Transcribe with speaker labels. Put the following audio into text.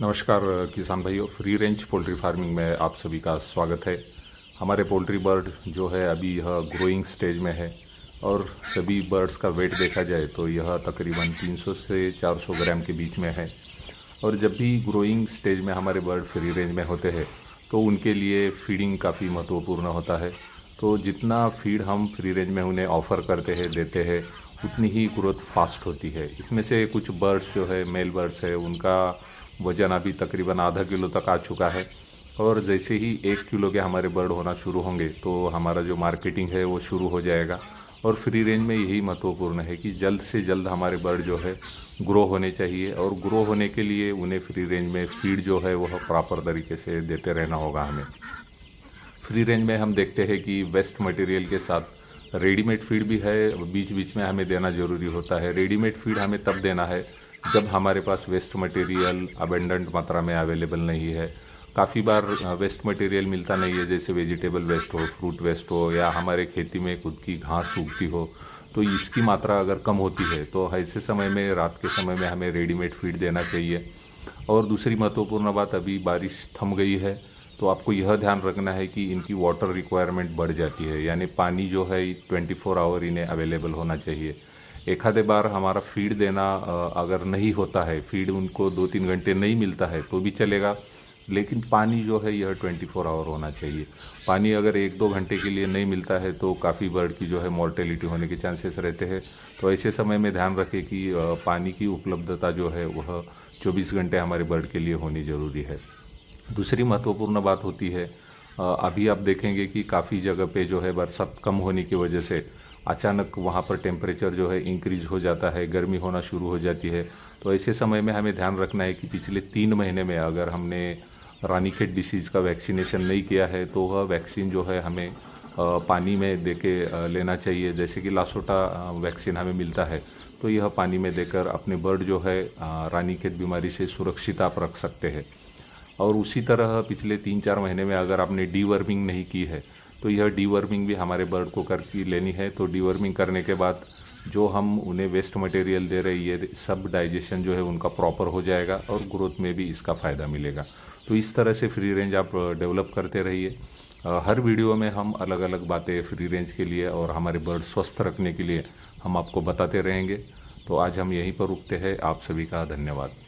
Speaker 1: नमस्कार किसान भाइयों फ्री रेंज पोल्ट्री फार्मिंग में आप सभी का स्वागत है हमारे पोल्ट्री बर्ड जो है अभी यह ग्रोइंग स्टेज में है और सभी बर्ड्स का वेट देखा जाए तो यह तकरीबन 300 से 400 ग्राम के बीच में है और जब भी ग्रोइंग स्टेज में हमारे बर्ड फ्री रेंज में होते हैं तो उनके लिए फीडिंग काफ़ी महत्वपूर्ण होता है तो जितना फीड हम फ्री रेंज में उन्हें ऑफ़र करते हैं देते हैं उतनी ही ग्रोथ फास्ट होती है इसमें से कुछ बर्ड्स जो है मेल बर्ड्स है उनका वजन अभी तकरीबन आधा किलो तक आ चुका है और जैसे ही एक किलो के हमारे बर्ड होना शुरू होंगे तो हमारा जो मार्केटिंग है वो शुरू हो जाएगा और फ्री रेंज में यही महत्वपूर्ण है कि जल्द से जल्द हमारे बर्ड जो है ग्रो होने चाहिए और ग्रो होने के लिए उन्हें फ्री रेंज में फीड जो है वह प्रॉपर तरीके से देते रहना होगा हमें फ्री रेंज में हम देखते हैं कि वेस्ट मटेरियल के साथ रेडीमेड फीड भी है बीच बीच में हमें देना ज़रूरी होता है रेडीमेड फीड हमें तब देना है जब हमारे पास वेस्ट मटेरियल अबेंडेंट मात्रा में अवेलेबल नहीं है काफ़ी बार वेस्ट मटेरियल मिलता नहीं है जैसे वेजिटेबल वेस्ट हो फ्रूट वेस्ट हो या हमारे खेती में खुद की घास उगती हो तो इसकी मात्रा अगर कम होती है तो ऐसे समय में रात के समय में हमें रेडीमेड फीड देना चाहिए और दूसरी महत्वपूर्ण बात अभी बारिश थम गई है तो आपको यह ध्यान रखना है कि इनकी वाटर रिक्वायरमेंट बढ़ जाती है यानी पानी जो है 24 फोर आवर इन्हें अवेलेबल होना चाहिए एक आधे बार हमारा फीड देना अगर नहीं होता है फीड उनको दो तीन घंटे नहीं मिलता है तो भी चलेगा लेकिन पानी जो है यह 24 फोर आवर होना चाहिए पानी अगर एक दो घंटे के लिए नहीं मिलता है तो काफ़ी बर्ड की जो है मोर्टेलिटी होने के चांसेस रहते हैं तो ऐसे समय में ध्यान रखें कि पानी की उपलब्धता जो है वह 24 घंटे हमारे बर्ड के लिए होनी ज़रूरी है दूसरी महत्वपूर्ण बात होती है अभी आप देखेंगे कि काफ़ी जगह पे जो है बरसात कम होने की वजह से अचानक वहाँ पर टेम्परेचर जो है इंक्रीज हो जाता है गर्मी होना शुरू हो जाती है तो ऐसे समय में हमें ध्यान रखना है कि पिछले तीन महीने में अगर हमने रानीखेत डिसीज़ का वैक्सीनेशन नहीं किया है तो वह वैक्सीन जो है हमें पानी में दे के लेना चाहिए जैसे कि लासोटा वैक्सीन हमें मिलता है तो यह पानी में देकर अपने बर्ड जो है रानीखेत बीमारी से सुरक्षित आप रख सकते हैं और उसी तरह पिछले तीन चार महीने में अगर आपने डीवर्मिंग नहीं की है तो यह डीवर्मिंग भी हमारे बर्ड को करके लेनी है तो डीवर्मिंग करने के बाद जो हम उन्हें वेस्ट मटेरियल दे रहे ये सब डाइजेशन जो है उनका प्रॉपर हो जाएगा और ग्रोथ में भी इसका फ़ायदा मिलेगा तो इस तरह से फ्री रेंज आप डेवलप करते रहिए हर वीडियो में हम अलग अलग बातें फ्री रेंज के लिए और हमारे बर्ड स्वस्थ रखने के लिए हम आपको बताते रहेंगे तो आज हम यहीं पर रुकते हैं आप सभी का धन्यवाद